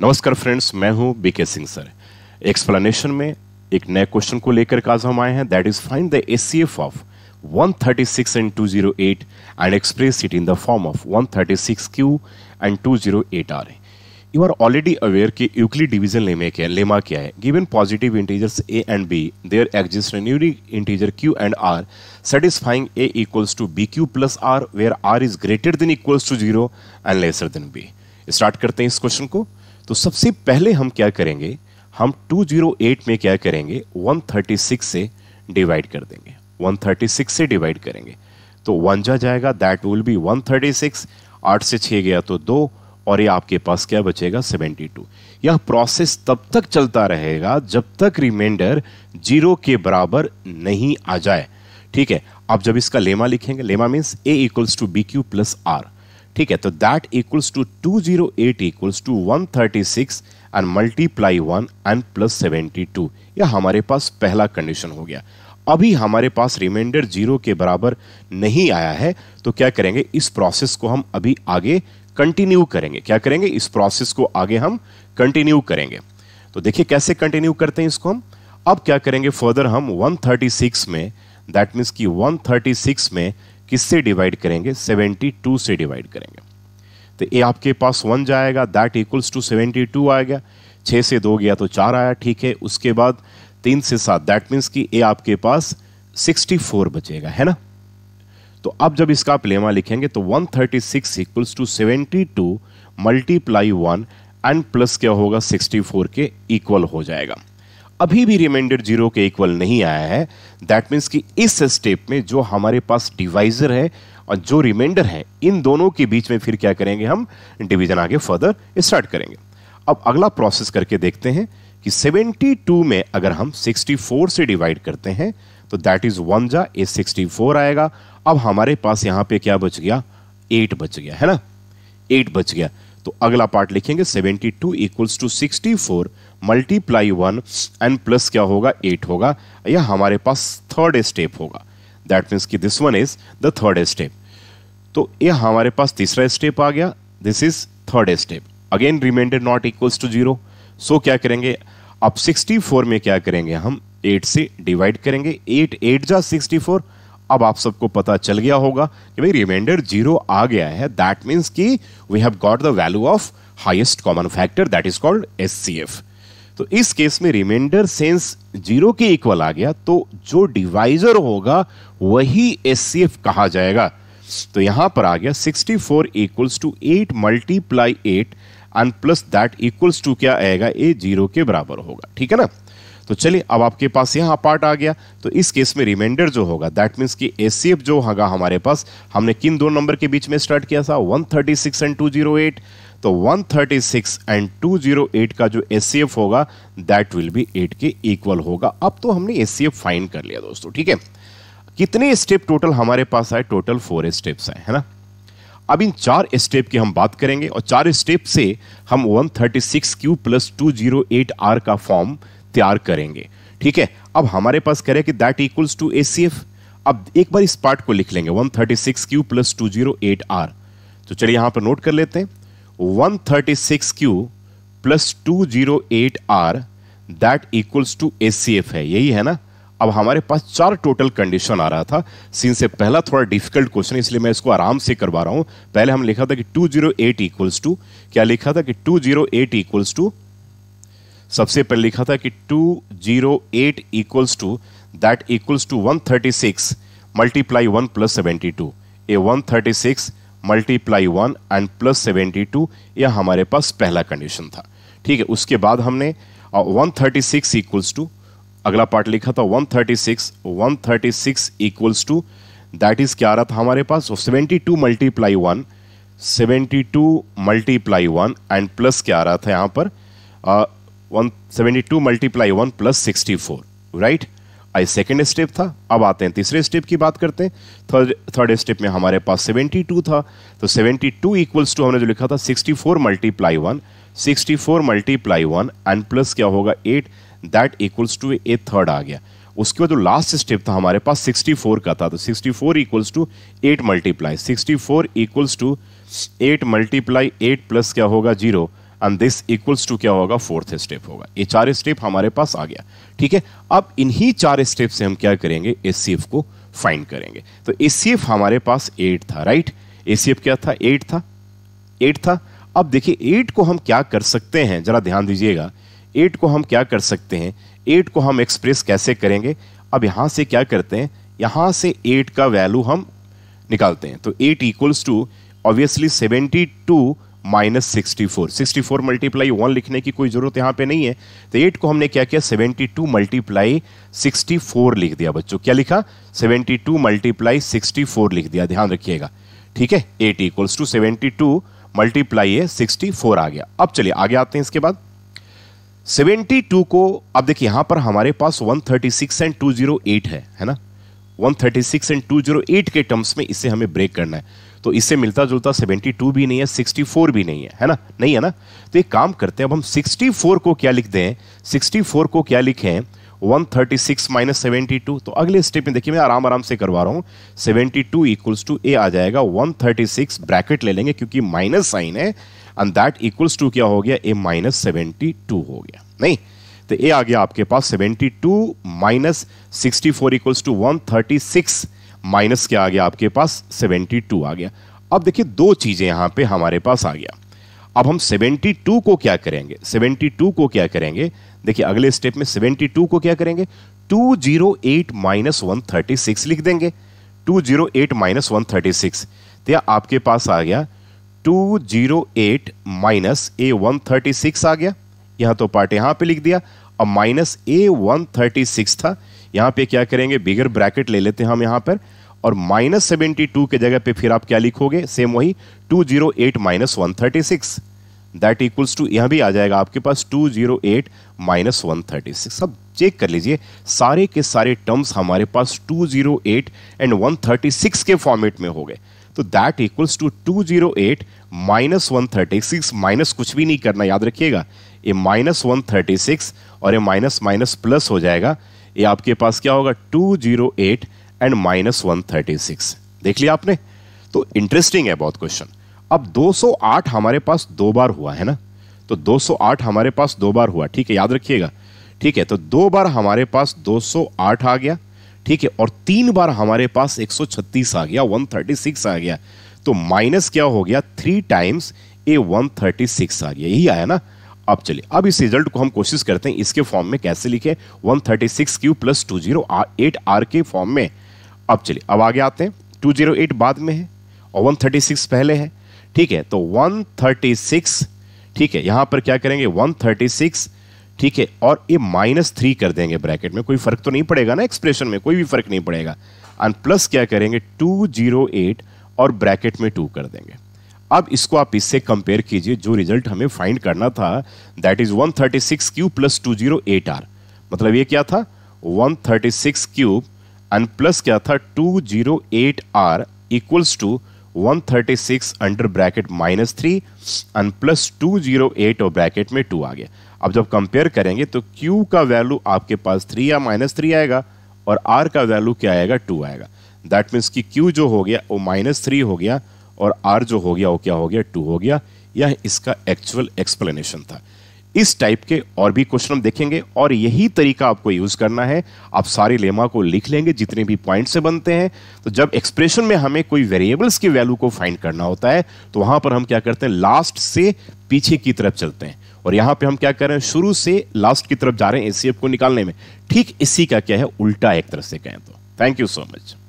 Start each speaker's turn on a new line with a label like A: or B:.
A: नमस्कार फ्रेंड्स मैं हूं बीके सिंह सर एक्सप्लेनेशन में एक नए क्वेश्चन को लेकर आज हम आए हैं that is find the HCF of 136 and 208 and express it in the form of 136q are uh you are already aware कि यूक्लिड डिवीजन लेमे क्या है लेमा क्या है given positive integers A and B there exist in unique integer Q and R satisfying A equals to B Q plus R where R is greater than equals to zero and lesser than B start करते हैं इस question को तो सबसे पहले हम क्या करेंगे हम 208 में क्या करेंगे 136 से डिवाइड कर देंगे 136 से डिवाइड करेंगे तो वन जा जाएगा दैट विल बी 136 आठ से छः गया तो दो और ये आपके पास क्या बचेगा 72 यह प्रोसेस तब तक चलता रहेगा जब तक रिमाइंडर जीरो के बराबर नहीं आ जाए ठीक है आप जब इसका लेमा लिखेंगे lemma means A equals to B Q plus R ठीक है तो that equals to two zero eight equals to one thirty six and multiply one and plus seventy two यह हमारे पास पहला कंडीशन हो गया अभी हमारे पास रिमाइंडर जीरो के बराबर नहीं आया है तो क्या करेंगे इस प्रोसेस को हम अभी आगे कंटिन्यू करेंगे क्या करेंगे इस प्रोसेस को आगे हम कंटिन्यू करेंगे तो देखिए कैसे कंटिन्यू करते हैं इसको हम अब क्या करेंगे फर्दर हम 136 में दैट मीन्स कि 136 में किससे डिवाइड करेंगे 72 से डिवाइड करेंगे तो ये आपके पास वन जाएगा दैट इक्वल्स टू 72 आ गया छः से दो गया तो चार आया ठीक है उसके बाद तीन से सात दैट मीन्स कि ये आपके पास 64 बचेगा है ना तो अब जब इसका आप लेमा लिखेंगे तो 136 thirty six equals to seventy two multiply one and plus क्या होगा 64 के इक्वल हो जाएगा अभी भी रिमाइंडर जीरो के इक्वल नहीं आया है दैट मीन्स कि इस स्टेप में जो हमारे पास डिवाइजर है और जो रिमाइंडर है इन दोनों के बीच में फिर क्या करेंगे हम डिवीजन आगे फर्दर स्टार्ट करेंगे अब अगला प्रोसेस करके देखते हैं कि 72 में अगर हम 64 से डिवाइड करते हैं तो दैट इज वन जा ए सिक्सटी फोर आएगा अब हमारे पास यहाँ पे क्या बच गया एट बच गया है ना एट बच गया तो अगला पार्ट लिखेंगे seventy two equals to sixty four multiply one and plus क्या होगा एट होगा या हमारे पास थर्ड स्टेप होगा दैट मीन्स कि this one is the third step तो ये हमारे पास तीसरा स्टेप आ गया this is third step again remainder not equals to zero so क्या करेंगे अब 64 में क्या करेंगे हम एट से डिवाइड करेंगे एट एट जा सिक्सटी फोर अब आप सबको पता चल गया होगा कि भाई रिमाइंडर जीरो आ गया है दैट मीन्स कि we have got the value of highest common factor that is called as तो इस केस में रिमाइंडर सेंस जीरो के इक्वल आ गया तो जो डिवाइजर होगा वही एस कहा जाएगा तो यहां पर आ गया 64 four equals to eight multiply eight and plus that equals to क्या आएगा ए जीरो के बराबर होगा ठीक है ना तो चलिए अब आपके पास यहाँ पार्ट आ गया तो इस केस में रिमाइंडर जो होगा दैट मीन्स कि एस जो होगा हमारे पास हमने किन दो नंबर के बीच में स्टार्ट किया था 136 एंड 208 तो 136 एंड 208 का जो एस होगा दैट विल बी 8 के इक्वल होगा अब तो हमने एस फाइंड कर लिया दोस्तों ठीक है कितने स्टेप टोटल हमारे पास आए टोटल फोर स्टेप्स आए है ना अब इन चार स्टेप की हम बात करेंगे और चार स्टेप से हम 136 Q plus two zero eight R का फॉर्म तैयार करेंगे ठीक है अब हमारे पास कह रहे कि दैट इक्वल्स टू ए अब एक बार इस पार्ट को लिख लेंगे 136 thirty six Q plus two zero eight R तो चलिए यहां पर नोट कर लेते हैं 136 thirty six Q plus two zero eight R that equals to A है यही है ना अब हमारे पास चार टोटल कंडीशन आ रहा था सीन से पहला थोड़ा डिफिकल्ट क्वेश्चन इसलिए मैं इसको आराम से करवा रहा हूं पहले हम लिखा था कि 208 जीरो एट इक्वल्स टू क्या लिखा था कि 208 जीरो एट इक्वल्स टू सबसे पहले लिखा था कि 208 zero eight equals to that equals to one thirty six multiply one plus seventy two uh one thirty six multiply one and plus seventy two यह हमारे पास पहला कंडीशन था ठीक है उसके बाद हमने one thirty six equals to अगला पार्ट लिखा था one thirty six one thirty six equals to that is क्या आ रहा था हमारे पास seventy two multiply one seventy two multiply one and plus क्या आ रहा था यहाँ पर uh, 172 multiply one plus sixty right I second step था अब आते हैं तीसरे स्टेप की बात करते हैं थर्ड थर्ड स्टेप में हमारे पास 72 था तो 72 टू इक्वल्स टू हमने जो लिखा था 64 four multiply one sixty four multiply one and plus क्या होगा eight that equals to uh third आ गया उसके बाद जो लास्ट स्टेप था हमारे पास 64 का था तो 64 four equals to eight multiply sixty four equals to eight multiply eight plus क्या होगा zero and this equals to क्या होगा फोर्थ स्टेप होगा ये चार स्टेप हमारे पास आ गया ठीक है अब इन्हीं चार स्टेप से हम क्या करेंगे एस को फाइंड करेंगे तो एस हमारे पास एट था राइट एस क्या था एट था एट था अब देखिए एट को हम क्या कर सकते हैं जरा ध्यान दीजिएगा एट को हम क्या कर सकते हैं एट को हम एक्सप्रेस कैसे करेंगे अब यहां से क्या करते हैं यहां से एट का वैल्यू हम निकालते हैं तो eight equals to obviously seventy two minus sixty four sixty four multiply one लिखने की कोई ज़रूरत यहाँ पे नहीं है तो एट को हमने क्या किया seventy two multiply sixty four लिख दिया बच्चों क्या लिखा seventy two multiply sixty four लिख दिया ध्यान रखिएगा ठीक है eight equals to seventy two multiply है सिक्सटी फोर आ गया अब चलिए आगे आते हैं इसके बाद सेवेंटी टू को अब देखिए यहाँ पर हमारे पास one thirty six and two zero eight है है ना one thirty six and two zero eight के टर्म्स में इसे हमें ब्रेक करना है तो इससे मिलता जुलता 72 भी नहीं है 64 भी नहीं है है ना नहीं है ना तो एक काम करते हैं अब हम 64 को क्या लिख दें 64 को क्या लिखें 136 थर्टी सिक्स माइनस सेवेंटी तो अगले स्टेप में देखिए मैं आराम आराम से करवा रहा हूँ 72 टू इक्वल्स टू ए आ जाएगा 136 ब्रैकेट ले लेंगे क्योंकि माइनस साइन है एंड दैट इक्वल्स टू क्या हो गया ए माइनस सेवेंटी हो गया नहीं तो ए आ गया आपके पास 72 two minus sixty four equals to one thirty six minus क्या आ गया आपके पास 72 आ गया अब देखिए दो चीज़ें यहाँ पे हमारे पास आ गया अब हम 72 को क्या करेंगे 72 को क्या करेंगे देखिए अगले स्टेप में 72 को क्या करेंगे 208 जीरो एट माइनस वन लिख देंगे 208 जीरो एट माइनस वन तो आपके पास आ गया 208 zero eight minus A one आ गया यहां तो पार्ट यहाँ पे लिख दिया अब minus A one thirty six था यहाँ पे क्या करेंगे बिगर ब्रैकेट ले लेते हैं हम यहाँ पर और माइनस सेवेंटी टू के जगह पे फिर आप क्या लिखोगे सेम वही two zero eight minus one thirty six that equals to यहाँ भी आ जाएगा आपके पास two zero eight minus one thirty six सब चेक कर लीजिए सारे के सारे टर्म्स हमारे पास two zero eight and one thirty six के फॉर्मेट में हो गए तो that equals to two zero eight minus one thirty six minus कुछ भी नहीं करना याद रखिएगा ये माइनस वन थर्टी सिक्स और ये माइनस माइनस प्लस हो जाएगा ये आपके पास क्या होगा two zero eight and minus one thirty six देख लिया आपने तो इंटरेस्टिंग है बहुत क्वेश्चन अब दो सौ आठ हमारे पास दो बार हुआ है ना तो दो सौ आठ हमारे पास दो बार हुआ ठीक है याद रखिएगा ठीक है तो दो बार हमारे पास दो सौ आठ आ गया ठीक है और तीन बार हमारे पास एक सौ छत्तीस आ गया वन थर्टी सिक्स आ गया तो माइनस क्या हो गया three times a one thirty six आ गया यही आया ना अब चलिए अब इस रिजल्ट को हम कोशिश करते हैं इसके फॉर्म में कैसे लिखे one thirty six Q plus two zero eight r के फॉर्म में अब चलिए अब आगे आते हैं टू जीरो एट बाद में है और वन थर्टी सिक्स पहले है ठीक है तो वन थर्टी सिक्स ठीक है यहां पर क्या करेंगे वन थर्टी सिक्स ठीक है और ये माइनस थ्री कर देंगे ब्रैकेट में कोई फर्क तो नहीं पड़ेगा ना एक्सप्रेशन में कोई भी फर्क नहीं पड़ेगा एंड प्लस क्या करेंगे टू जीरो एट और ब्रैकेट में टू कर देंगे अब इसको आप इससे कंपेयर कीजिए जो रिजल्ट हमें फाइंड करना था that is 136 thirty six cube plus two zero eight r मतलब ये क्या था 136 thirty six cube and plus क्या था two zero eight r equals to one thirty six under bracket minus three and plus two zero eight और bracket में two आ गया अब जब कंपेयर करेंगे तो क्यू का वैल्यू आपके पास थ्री या माइनस थ्री आएगा और आर का वैल्यू क्या आएगा टू आएगा दैट मीन्स कि क्यू जो हो गया वो माइनस थ्री हो गया और आर जो हो गया वो क्या हो गया टू हो गया यह इसका एक्चुअल एक्सप्लेनेशन था इस टाइप के और भी क्वेश्चन हम देखेंगे और यही तरीका आपको यूज करना है आप सारे लेमा को लिख लेंगे जितने भी पॉइंट से बनते हैं तो जब एक्सप्रेशन में हमें कोई वेरिएबल्स की वैल्यू को फाइंड करना होता है तो वहां पर हम क्या करते हैं लास्ट से पीछे की तरफ चलते हैं और यहां पे हम क्या कर रहे हैं शुरू से लास्ट की तरफ जा रहे हैं एसीएफ को निकालने में ठीक इसी का क्या है उल्टा एक तरह से कहें तो थैंक यू सो मच